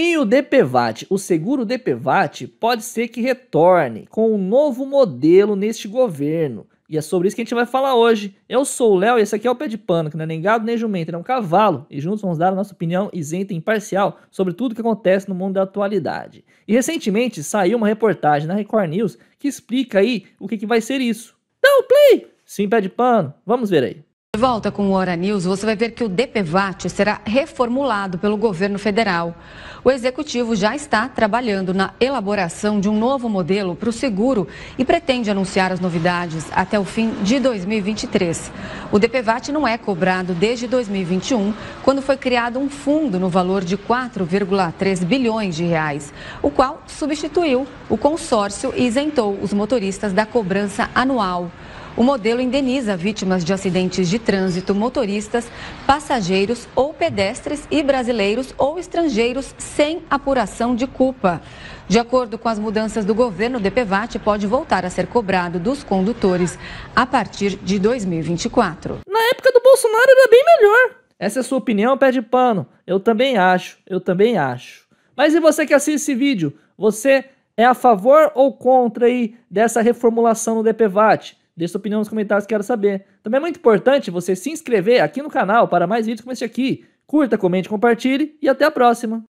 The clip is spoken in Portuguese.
E o DPVAT, o seguro DPVAT, pode ser que retorne com um novo modelo neste governo. E é sobre isso que a gente vai falar hoje. Eu sou o Léo e esse aqui é o Pé de Pano, que não é nem gado nem jumento, ele é um cavalo. E juntos vamos dar a nossa opinião isenta e imparcial sobre tudo que acontece no mundo da atualidade. E recentemente saiu uma reportagem na Record News que explica aí o que, que vai ser isso. Então, play! Sim, Pé de Pano, vamos ver aí. De volta com o Hora News, você vai ver que o DPVAT será reformulado pelo governo federal. O executivo já está trabalhando na elaboração de um novo modelo para o seguro e pretende anunciar as novidades até o fim de 2023. O DPVAT não é cobrado desde 2021, quando foi criado um fundo no valor de 4,3 bilhões de reais, o qual substituiu o consórcio e isentou os motoristas da cobrança anual. O modelo indeniza vítimas de acidentes de trânsito, motoristas, passageiros ou pedestres e brasileiros ou estrangeiros sem apuração de culpa. De acordo com as mudanças do governo, o DPVAT pode voltar a ser cobrado dos condutores a partir de 2024. Na época do Bolsonaro era bem melhor. Essa é a sua opinião, pé de pano. Eu também acho, eu também acho. Mas e você que assiste esse vídeo? Você é a favor ou contra aí dessa reformulação no DPVAT? Deixe sua opinião nos comentários, quero saber. Também é muito importante você se inscrever aqui no canal para mais vídeos como este aqui. Curta, comente, compartilhe e até a próxima!